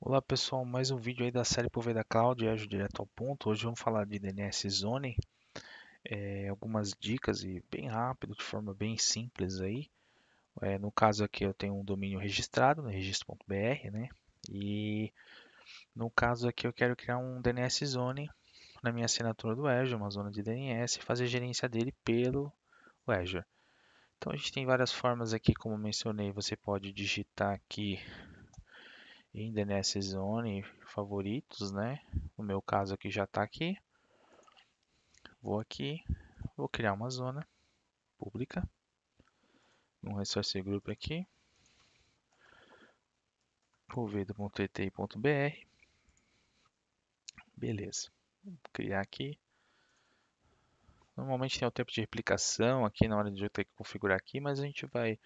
Olá pessoal, mais um vídeo aí da série Por da Cloud, eu direto ao ponto. Hoje vamos falar de DNS Zone, é, algumas dicas e bem rápido, de forma bem simples aí. É, no caso aqui eu tenho um domínio registrado no né, registro.br, né? E no caso aqui eu quero criar um DNS Zone na minha assinatura do Azure, uma zona de DNS, e fazer gerência dele pelo Azure. Então a gente tem várias formas aqui, como mencionei, você pode digitar aqui ainda nessa zone favoritos, né? No meu caso aqui já está aqui. Vou aqui, vou criar uma zona pública, um resource group aqui, rovedo.tt.br, beleza, vou criar aqui, Normalmente tem o tempo de replicação aqui na hora de eu ter que configurar aqui, mas a gente vai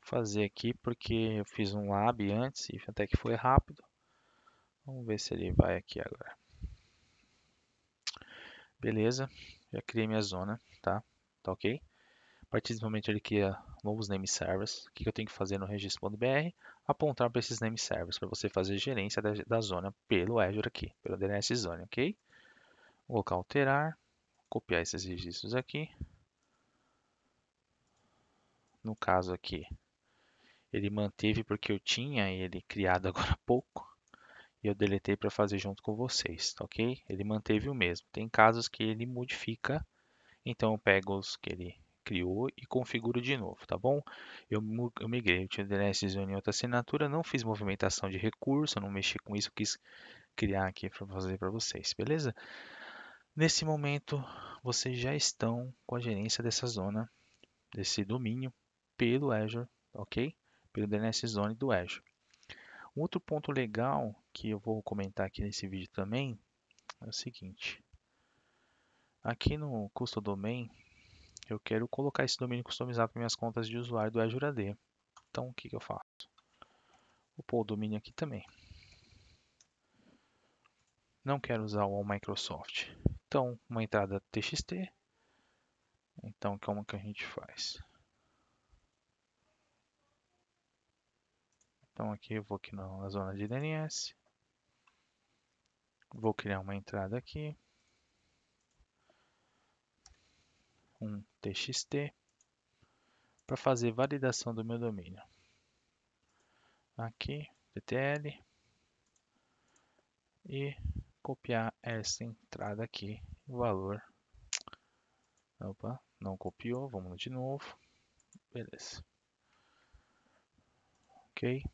fazer aqui porque eu fiz um lab antes e até que foi rápido. Vamos ver se ele vai aqui agora. Beleza, já criei minha zona, tá? Tá ok? A partir do momento ele cria novos name servers. O que eu tenho que fazer no registro.br? Apontar para esses name servers para você fazer gerência da, da zona pelo Azure aqui, pelo DNS Zone, ok? Vou colocar alterar copiar esses registros aqui. No caso aqui, ele manteve porque eu tinha ele criado agora há pouco e eu deletei para fazer junto com vocês, tá ok? Ele manteve o mesmo. Tem casos que ele modifica, então eu pego os que ele criou e configuro de novo, tá bom? Eu, eu migrei o TDLS em outra assinatura, não fiz movimentação de recurso, não mexi com isso, quis criar aqui para fazer para vocês, beleza? Nesse momento, vocês já estão com a gerência dessa zona, desse domínio, pelo Azure, ok? Pelo DNS Zone do Azure. Um outro ponto legal que eu vou comentar aqui nesse vídeo também é o seguinte. Aqui no Custom Domain, eu quero colocar esse domínio customizado para minhas contas de usuário do Azure AD. Então, o que, que eu faço? Vou pôr o domínio aqui também. Não quero usar o Microsoft então, uma entrada txt. Então, como que a gente faz? Então, aqui eu vou aqui na zona de DNS. Vou criar uma entrada aqui. Um txt para fazer validação do meu domínio. Aqui, ptl e copiar essa entrada aqui, valor. Opa, não copiou, vamos de novo. Beleza. Ok.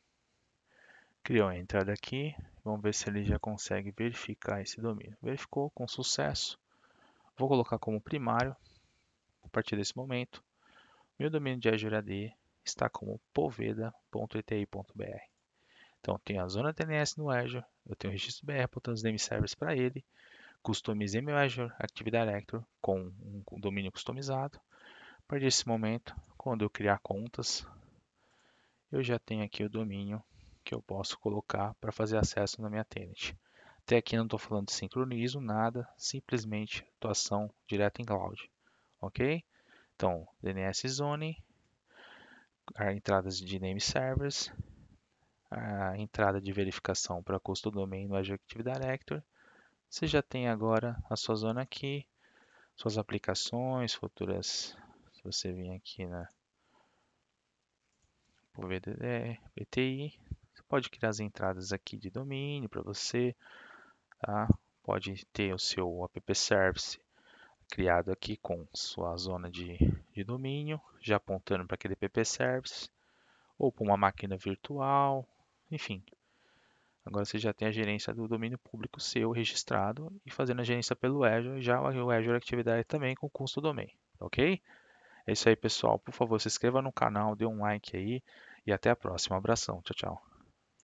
Criou a entrada aqui, vamos ver se ele já consegue verificar esse domínio. Verificou com sucesso. Vou colocar como primário, a partir desse momento, meu domínio de Azure AD está como poveda.eti.br. Então, tenho a zona DNS no Azure, eu tenho o registro BR apontando os name servers para ele, customizei meu Azure Active Directory com um domínio customizado. A partir desse momento, quando eu criar contas, eu já tenho aqui o domínio que eu posso colocar para fazer acesso na minha tenant. Até aqui não estou falando de sincronismo, nada, simplesmente atuação direta em cloud. Ok? Então, DNS Zone, entradas de name servers, a entrada de verificação para custo do domain no Adjective Directory. você já tem agora a sua zona aqui, suas aplicações futuras. Se você vir aqui na VDD, é, você pode criar as entradas aqui de domínio para você, tá? pode ter o seu app service criado aqui com sua zona de, de domínio, já apontando para aquele app service, ou para uma máquina virtual, enfim. Agora você já tem a gerência do domínio público seu registrado e fazendo a gerência pelo Azure, já o Azure Actividade também com custo domain, ok? É isso aí, pessoal. Por favor, se inscreva no canal, dê um like aí e até a próxima. Um abração. Tchau, tchau.